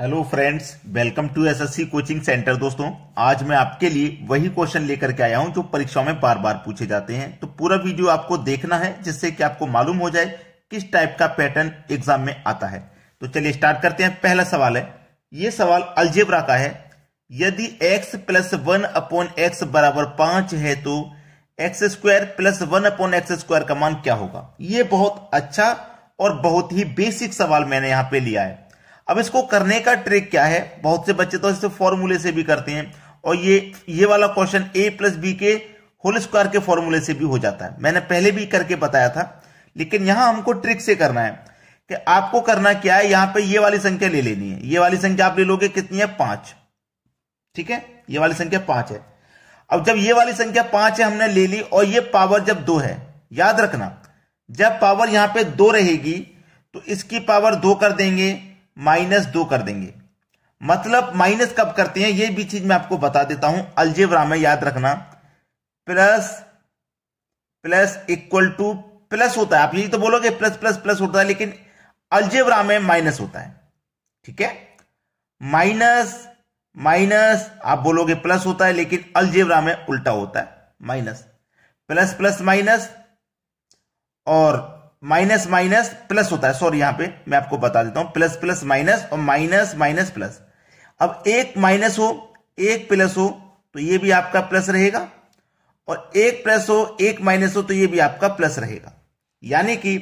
hello friends welcome to SSC coaching centre दोस्तों आज मैं आपके लिए वही क्वेश्चन लेकर के आया हूं जो परीक्षा में बार बार पूछे जाते हैं तो पूरा वीडियो आपको देखना है जिससे कि आपको मालूम हो जाए किस टाइप का पैटर्न एग्जाम में आता है तो चलिए स्टार्ट करते हैं पहला सवाल है ये सवाल अलजेबरा का है यदि x plus one upon x बराबर पांच है तो x square plus one upon x square का मान क्या होगा ये बहुत अच्छा और बहुत ही बेसिक सवाल मैंने यहाँ पे लिया है अब इसको करने का ट्रिक क्या है बहुत से बच्चे तो इसे फॉर्मूले से भी करते हैं और ये ये वाला क्वेश्चन ए प्लस बी के होल स्क्वायर के फॉर्मूले से भी हो जाता है मैंने पहले भी करके बताया था लेकिन यहां हमको ट्रिक से करना है कि आपको करना क्या है यहां पे ये वाली संख्या ले लेनी है ये वाली संख्या आप ले लोगे कितनी है पांच ठीक है ये वाली संख्या पांच है अब जब ये वाली संख्या पांच है हमने ले ली और ये पावर जब दो है याद रखना जब पावर यहां पे दो रहेगी तो इसकी पावर दो कर देंगे माइनस दो कर देंगे मतलब माइनस कब करते हैं ये भी चीज मैं आपको बता देता हूं अलजेबरा में याद रखना plus plus equal to plus होता है आप यही तो बोलोगे प्लस प्लस प्लस होता है लेकिन अलजेबरा में माइनस होता है ठीक है माइनस माइनस आप बोलोगे प्लस होता है लेकिन अलजेबरा में उल्टा होता है माइनस प्लस प्लस माइनस और माइनस माइनस प्लस होता है सॉरी यहां पे मैं आपको बता देता हूं प्लस प्लस माइनस और माइनस माइनस प्लस अब एक माइनस हो एक प्लस हो तो ये भी आपका प्लस रहेगा और एक प्लस हो एक माइनस हो तो ये भी आपका प्लस रहेगा यानी कि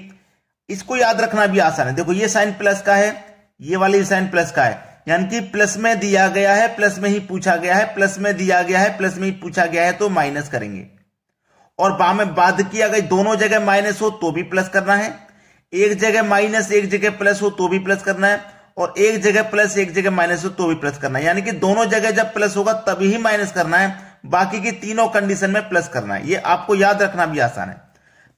इसको याद रखना भी आसान है देखो ये साइन प्लस का है ये वाले साइन प्लस का है यानी कि प्लस में दिया गया है प्लस में ही पूछा गया है प्लस में दिया गया है प्लस में ही पूछा गया है तो माइनस करेंगे और बा में बाद की अगर दोनों जगह माइनस हो तो भी प्लस करना है एक जगह माइनस एक जगह प्लस हो तो भी प्लस करना है और एक जगह प्लस एक जगह माइनस हो तो भी प्लस करना है यानी कि दोनों जगह जब प्लस होगा तभी ही माइनस करना है बाकी की तीनों कंडीशन में प्लस करना है ये आपको याद रखना भी आसान है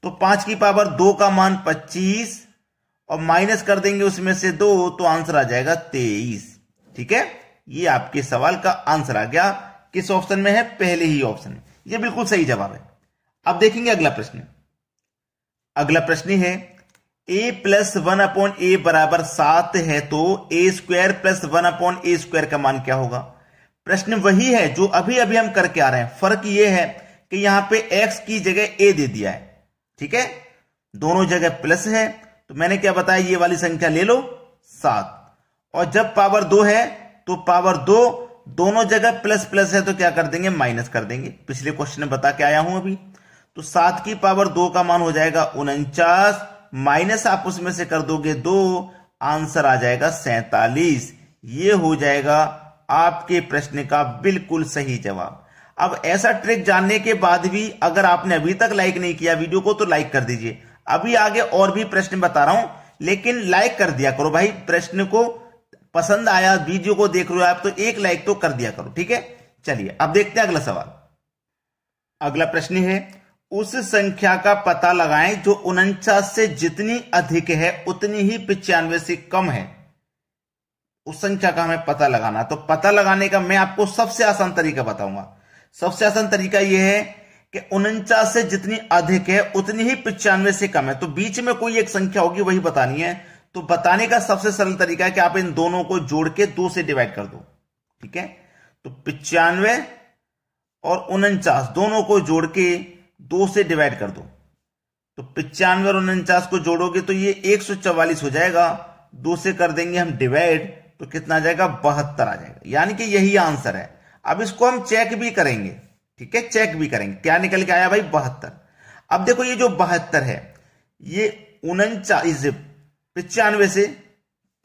तो पांच की पावर दो का मान पच्चीस और माइनस कर देंगे उसमें से दो तो आंसर आ जाएगा तेईस ठीक है ये आपके सवाल का आंसर आ गया किस ऑप्शन में है पहले ही ऑप्शन में ये बिल्कुल सही जवाब है अब देखेंगे अगला प्रश्न अगला प्रश्न है a plus one upon a बराबर सात है तो a square plus one upon a square का मान क्या होगा प्रश्न वही है जो अभी अभी हम करके आ रहे हैं फर्क यह है कि यहां पे एक्स की जगह ए दे दिया है ठीक है दोनों जगह प्लस है तो मैंने क्या बताया ये वाली संख्या ले लो सात और जब पावर दो है तो पावर दो दोनों जगह प्लस प्लस है तो क्या कर देंगे माइनस कर देंगे पिछले क्वेश्चन में बता के आया हूं अभी तो सात की पावर दो का मान हो जाएगा उनचास माइनस आप उसमें से कर दोगे दो आंसर आ जाएगा सैतालीस ये हो जाएगा आपके प्रश्न का बिल्कुल सही जवाब अब ऐसा ट्रिक जानने के बाद भी अगर आपने अभी तक लाइक नहीं किया वीडियो को तो लाइक कर दीजिए अभी आगे और भी प्रश्न बता रहा हूं लेकिन लाइक कर दिया करो भाई प्रश्न को पसंद आया वीडियो को देख रहे हो आप तो एक लाइक तो कर दिया करो ठीक है चलिए अब देखते हैं अगला सवाल अगला प्रश्न है उस संख्या का पता लगाएं जो उनचास से जितनी अधिक है उतनी ही पिचानवे से कम है उस संख्या का हमें पता लगाना तो पता लगाने का मैं आपको सबसे आसान तरीका बताऊंगा सबसे आसान तरीका यह है कि उनचास से जितनी अधिक है उतनी ही पिचानवे से कम है तो बीच में कोई एक संख्या होगी वही बतानी है तो बताने का सबसे सरल तरीका है कि आप इन दोनों को जोड़ के दो से डिवाइड कर दो ठीक है तो पिचानवे और उनचास दोनों को जोड़ के दो से डिवाइड कर दो तो पिचानवे और उनचास को जोड़ोगे तो ये एक सौ चवालीस हो जाएगा दो से कर देंगे हम डिवाइड तो कितना जाएगा बहत्तर आ जाएगा यानी कि यही आंसर है अब इसको हम चेक भी करेंगे ठीक है चेक भी करेंगे क्या निकल के आया भाई बहत्तर अब देखो ये जो बहत्तर है ये उनचालीस पिचानवे से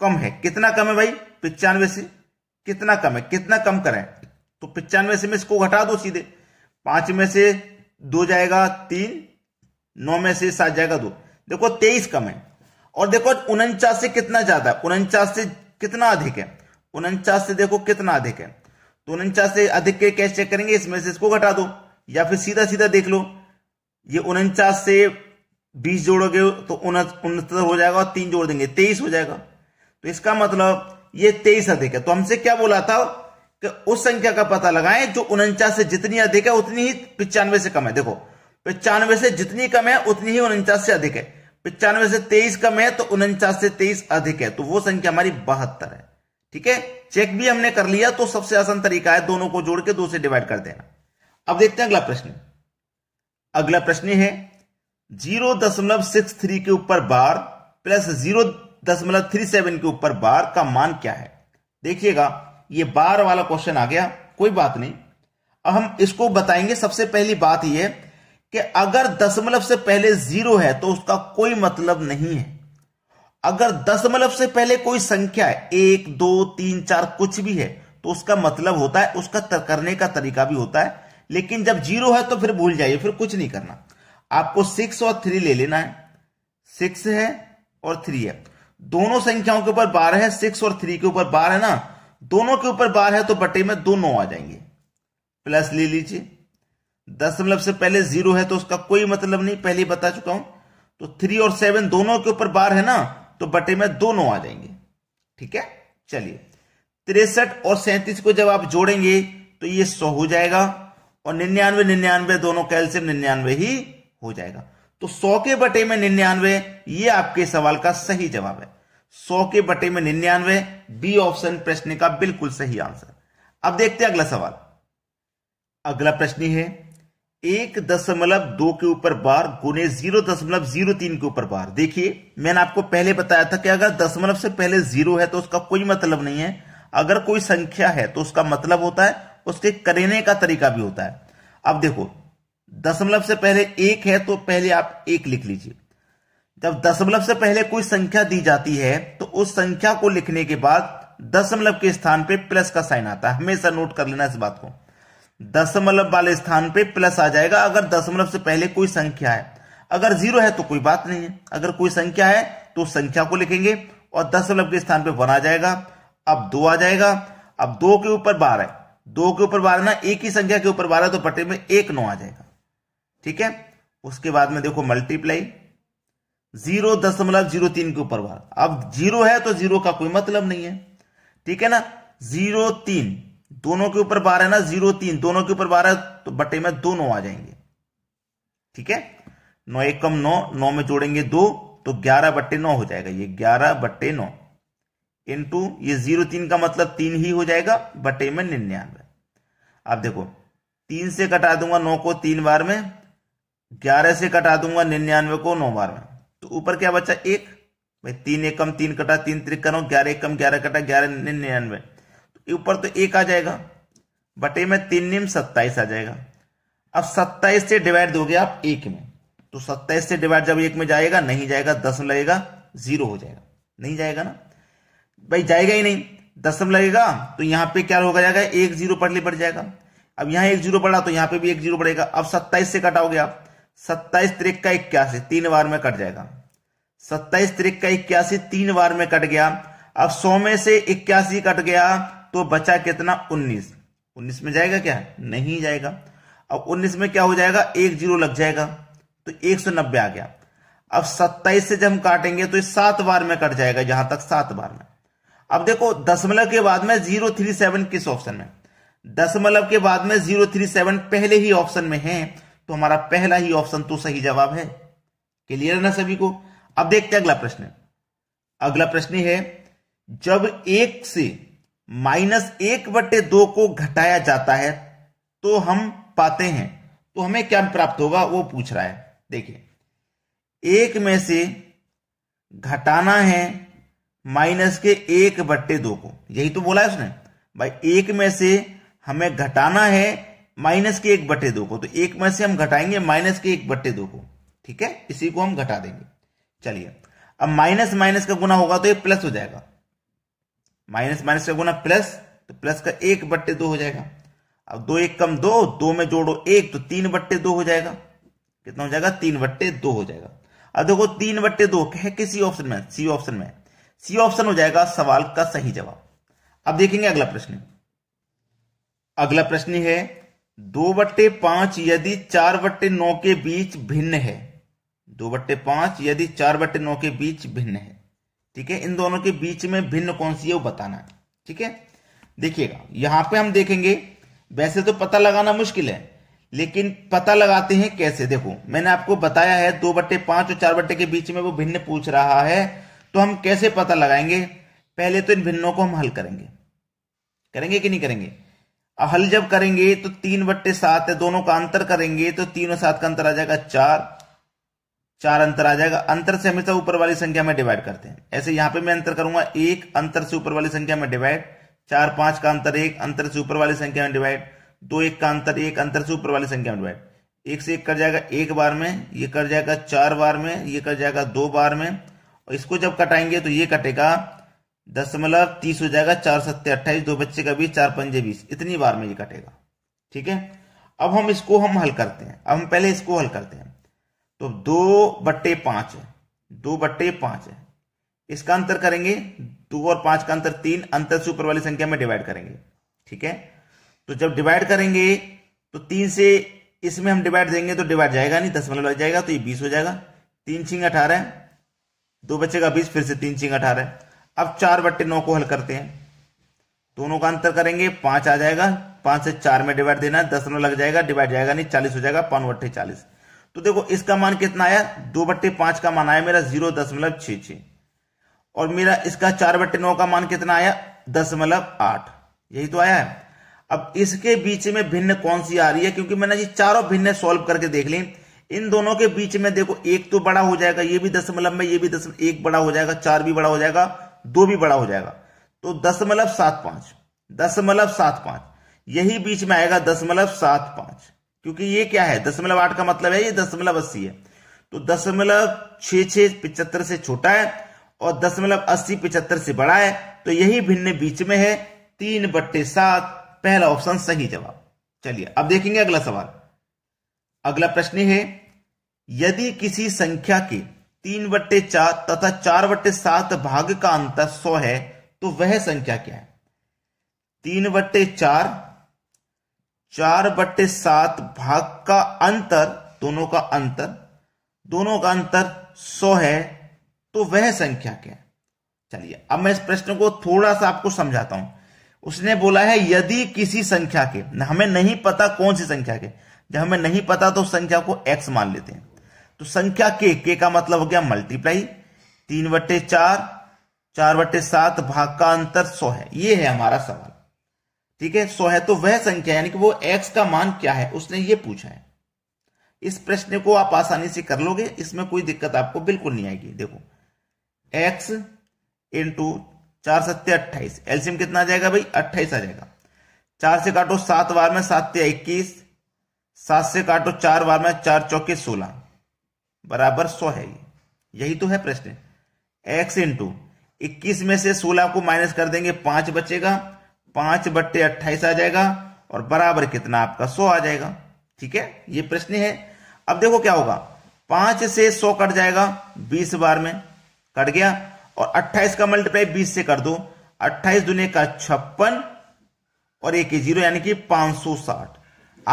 कम है कितना कम है भाई पिचानवे से कितना कम है कितना कम करें तो पिचानवे से मैं इसको घटा दो सीधे पांच में से दो जाएगा तीन नौ में से सात जाएगा दो देखो तेईस कम है और देखो उनचास से कितना ज्यादा है उनचास से कितना अधिक है उनचास से देखो कितना अधिक है तो उनचास से अधिक के कैसे चेक करेंगे इसमें से इसको घटा दो या फिर सीधा सीधा देख लो ये उनचास से बीस जोड़ोगे तो उनहत्तर हो जाएगा और तीन जोड़ देंगे तेईस हो जाएगा तो इसका मतलब ये तेईस अधिक है तो हमसे क्या बोला था कि उस संख्या का पता लगाएं जो उनचास से जितनी अधिक है उतनी ही पिचानवे से कम है देखो पिचानवे से जितनी कम है उतनी ही उनचास से अधिक है पिचानवे से तेईस कम है तो उनचास से तेईस अधिक है तो वो संख्या हमारी बहत्तर है ठीक है चेक भी हमने कर लिया तो सबसे आसान तरीका है दोनों को जोड़ के दो से डिवाइड कर देना अब देखते हैं अगला प्रश्न अगला प्रश्न है जीरो दशमलव सिक्स थ्री के ऊपर बार प्लस जीरो दशमलव थ्री सेवन के ऊपर बार का मान क्या है देखिएगा ये बार वाला क्वेश्चन आ गया कोई बात नहीं अब हम इसको बताएंगे सबसे पहली बात यह कि अगर दशमलव से पहले जीरो है तो उसका कोई मतलब नहीं है अगर दशमलव से पहले कोई संख्या है एक दो तीन चार कुछ भी है तो उसका मतलब होता है उसका करने का तरीका भी होता है लेकिन जब जीरो है तो फिर भूल जाइए फिर कुछ नहीं करना आपको सिक्स और थ्री ले लेना है सिक्स है और थ्री है दोनों संख्याओं के ऊपर बारह है सिक्स और थ्री के ऊपर बारह है ना दोनों के ऊपर बार है तो बटे में दो नौ आ जाएंगे प्लस ले लीजिए दशमलव मतलब से पहले जीरो है तो उसका कोई मतलब नहीं पहले बता चुका हूं तो थ्री और सेवन दोनों के ऊपर बार है ना तो बटे में दो नौ आ जाएंगे ठीक है चलिए तिरसठ और सैंतीस को जब आप जोड़ेंगे तो ये सौ हो जाएगा और निन्यानवे निन्यानवे दोनों कैल्सियम निन्यानवे ही हो जाएगा तो सौ के बटे में निन्यानवे ये आपके सवाल का सही जवाब है सौ के बटे में निन्यानवे बी ऑप्शन प्रश्न का बिल्कुल सही आंसर अब देखते हैं अगला सवाल अगला प्रश्न है एक दशमलव दो के ऊपर बार गुने जीरो दशमलव जीरो तीन के ऊपर बार देखिए मैंने आपको पहले बताया था कि अगर दशमलव से पहले जीरो है तो उसका कोई मतलब नहीं है अगर कोई संख्या है तो उसका मतलब होता है उसके करने का तरीका भी होता है अब देखो दशमलव से पहले एक है तो पहले आप एक लिख लीजिए जब दशमलव से पहले कोई संख्या दी जाती है तो उस संख्या को लिखने के बाद दशमलव के स्थान पे प्लस का साइन आता है हमेशा नोट कर लेना इस बात को दशमलव वाले स्थान पे प्लस आ जाएगा अगर दशमलव से पहले कोई संख्या है अगर जीरो है तो कोई बात नहीं है अगर कोई संख्या है तो संख्या को लिखेंगे और दशमलव के स्थान पर वन आ जाएगा अब दो आ जाएगा अब दो के ऊपर बारह दो के ऊपर बारह ना एक ही संख्या के ऊपर बारह तो पटे में एक नौ आ जाएगा ठीक है उसके बाद में देखो मल्टीप्लाई जीरो दशमलव जीरो तीन के ऊपर बार अब जीरो है तो जीरो का कोई मतलब नहीं है ठीक है ना जीरो तीन दोनों के ऊपर बारह है ना जीरो तीन दोनों के ऊपर बारह तो बटे में दो नौ आ जाएंगे ठीक है नौ एक कम नौ नौ में जोड़ेंगे दो तो ग्यारह बट्टे नौ हो जाएगा ये ग्यारह बट्टे नौ इंटू ये जीरो तीन का मतलब तीन ही हो जाएगा बटे में निन्यानवे अब देखो तीन से कटा दूंगा नौ को तीन बार में ग्यारह से कटा दूंगा निन्यानवे को नौ बार में तो ऊपर क्या बचा एक भाई तीन एकम तीन कटा तीन त्रिक करो ग्यारह एकम ग्यारह कटा ग्यारह निन्यानवे तो ऊपर तो एक आ जाएगा बटे में तीन निम सत्ताईस आ जाएगा अब सत्ताईस से डिवाइड दोगे आप एक में तो सत्ताईस से डिवाइड जब एक में जाएगा नहीं जाएगा दस में लगेगा जीरो हो जाएगा नहीं जाएगा ना भाई जाएगा ही नहीं दसम लगेगा तो यहां पे क्या होगा जाएगा एक जीरो पड़ने पड़ जाएगा अब यहां एक जीरो पड़ा तो यहां पे भी एक जीरो पड़ेगा अब सत्ताईस से कटाओगे आप सत्ताईस त्रिक का इक्यासी तीन बार में कट जाएगा सत्ताईस तरीक का इक्यासी तीन बार में कट गया अब सौ में से इक्यासी कट गया तो बचा कितना उन्नीस उन्नीस में जाएगा क्या नहीं जाएगा अब उन्नीस में क्या हो जाएगा एक जीरो लग जाएगा तो एक सौ नब्बे आ गया अब सत्ताईस से जब हम काटेंगे तो सात बार में कट जाएगा जहां तक सात बार में अब देखो दशमलव के बाद में जीरो थ्री सेवन किस ऑप्शन में दशमलव के बाद में जीरो थ्री सेवन पहले ही ऑप्शन में है तो हमारा पहला ही ऑप्शन तो सही जवाब है क्लियर है ना सभी को अब देखते हैं अगला प्रश्न अगला प्रश्न है जब एक से माइनस एक बटे दो को घटाया जाता है तो हम पाते हैं तो हमें क्या प्राप्त होगा वो पूछ रहा है देखिए एक में से घटाना है माइनस के एक बट्टे दो को यही तो बोला है उसने भाई एक में से हमें घटाना है माइनस के एक बट्टे दो को तो एक में से हम घटाएंगे माइनस के एक बट्टे दो को ठीक है इसी को हम घटा देंगे चलिए अब माइनस माइनस का गुना होगा तो ये प्लस हो जाएगा माइनस माइनस का गुना प्लस तो प्लस का एक बट्टे दो हो जाएगा अब दो एक कम दो दो में जोड़ो एक तो तीन बट्टे दो हो जाएगा कितना हो जाएगा तीन बट्टे दो हो जाएगा अब देखो तीन बट्टे दो कह किसी ऑप्शन में सी ऑप्शन में सी ऑप्शन हो जाएगा सवाल का सही जवाब अब देखेंगे अगला प्रश्न अगला प्रश्न है दो बट्टे पांच यदि चार बट्टे नौ के बीच भिन्न है दो बट्टे पांच यदि चार बट्टे नौ के बीच भिन्न है ठीक है इन दोनों के बीच में भिन्न कौन सी है वो बताना है ठीक है देखिएगा यहां पे हम देखेंगे वैसे तो पता लगाना मुश्किल है लेकिन पता लगाते हैं कैसे देखो मैंने आपको बताया है दो बट्टे पांच और चार बट्टे के बीच में वो भिन्न पूछ रहा है तो हम कैसे पता लगाएंगे पहले तो इन भिन्नों को हम हल करेंगे करेंगे कि नहीं करेंगे हल जब करेंगे तो तीन बट्टे सात है दोनों का अंतर करेंगे तो तीन और सात का अंतर आ जाएगा चार चार अंतर आ जाएगा अंतर से हमेशा ऊपर वाली संख्या में डिवाइड करते हैं ऐसे यहां पे मैं अंतर करूंगा एक अंतर से ऊपर वाली संख्या में डिवाइड चार पांच का अंतर एक अंतर से ऊपर वाली संख्या में डिवाइड दो एक का अंतर एक अंतर से ऊपर वाली संख्या में डिवाइड एक से एक कर जाएगा एक बार में ये कर जाएगा चार बार में ये कर जाएगा दो बार में और इसको जब कटाएंगे तो ये कटेगा दशमलव तीस हो जाएगा चार सत्य अट्ठाईस दो बच्चे का बीस चार पंजे बीस इतनी बार में ये कटेगा ठीक है अब हम इसको हम हल करते हैं अब हम पहले इसको हल करते हैं तो दो बट्टे पांच है दो बट्टे पांच है इसका अंतर करेंगे दो और पांच का अंतर तीन अंतर से ऊपर वाली संख्या में डिवाइड करेंगे ठीक है तो जब डिवाइड करेंगे तो तीन से इसमें हम डिवाइड देंगे तो डिवाइड जाएगा नहीं दसमलव लग जाएगा तो ये बीस हो जाएगा तीन छिंग अठारह दो बच्चे का बीस फिर से तीन छिंग अठारह अब चार बट्टे नौ को हल करते हैं दोनों का अंतर करेंगे पांच आ जाएगा पांच से चार में डिवाइड देना दसमलव लग जाएगा डिवाइड जाएगा नहीं चालीस हो जाएगा पांच बट्टे चालीस तो देखो इसका मान कितना आया दो बट्टे पांच का मान आया मेरा जीरो दशमलव छ छ और मेरा इसका चार बट्टे नौ का मान कितना आया दशमलव आठ यही तो आया है अब इसके बीच में भिन्न कौन सी आ रही है क्योंकि मैंने चारों भिन्न सॉल्व करके देख ली इन दोनों के बीच में देखो एक तो बड़ा हो जाएगा ये भी दशमलव में ये भी दस एक बड़ा हो जाएगा चार भी बड़ा हो जाएगा दो भी बड़ा हो जाएगा तो दशमलव सात पांच दशमलव सात पांच यही बीच में आएगा दशमलव सात पांच क्योंकि ये क्या है दशमलव आठ का मतलब है ये दशमलव अस्सी है तो दशमलव छ छ पिचहत्तर से छोटा है और दशमलव अस्सी पिचहत्तर से बड़ा है तो यही भिन्न बीच में है तीन बट्टे सात पहला ऑप्शन सही जवाब चलिए अब देखेंगे अगला सवाल अगला प्रश्न है यदि किसी संख्या के तीन बट्टे चार तथा चार बट्टे सात भाग का अंतर सौ है तो वह संख्या क्या है तीन बट्टे चार चार बट्टे सात भाग का अंतर दोनों का अंतर दोनों का अंतर सौ है तो वह संख्या क्या है चलिए अब मैं इस प्रश्न को थोड़ा सा आपको समझाता हूं उसने बोला है यदि किसी संख्या के हमें नहीं पता कौन सी संख्या के जब हमें नहीं पता तो संख्या को एक्स मान लेते हैं तो संख्या के के का मतलब हो गया मल्टीप्लाई तीन बट्टे चार चार बट्टे सात भाग का अंतर सौ है ये है हमारा सवाल ठीक है सौ है तो वह संख्या यानी कि वो एक्स का मान क्या है उसने ये पूछा है इस प्रश्न को आप आसानी से कर लोगे इसमें कोई दिक्कत आपको बिल्कुल नहीं आएगी देखो एक्स इंटू चार सत्य अट्ठाईस एल्सियम कितना आ जाएगा भाई अट्ठाईस आ जाएगा चार से काटो सात बार में सात इक्कीस सात से काटो चार बार में चार चौके सोलह बराबर सौ है ये यही तो है प्रश्न एक्स इंटू इक्कीस में से सोलह को माइनस कर देंगे पांच बचेगा पांच बट्टे अट्ठाईस आ जाएगा और बराबर कितना आपका सौ आ जाएगा ठीक है ये प्रश्न है अब देखो क्या होगा पांच से सौ कट जाएगा बीस बार में कट गया और अट्ठाईस का मल्टीप्लाई बीस से कर दो अट्ठाईस दुनिया का छप्पन और एक जीरो यानी कि पांच सौ साठ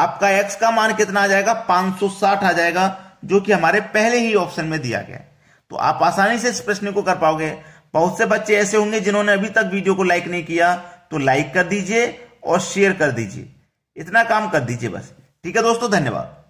आपका एक्स का मान कितना आ जाएगा पांच सौ साठ आ जाएगा जो कि हमारे पहले ही ऑप्शन में दिया गया तो आप आसानी से इस प्रश्न को कर पाओगे बहुत से बच्चे ऐसे होंगे जिन्होंने अभी तक वीडियो को लाइक नहीं किया तो लाइक कर दीजिए और शेयर कर दीजिए इतना काम कर दीजिए बस ठीक है दोस्तों धन्यवाद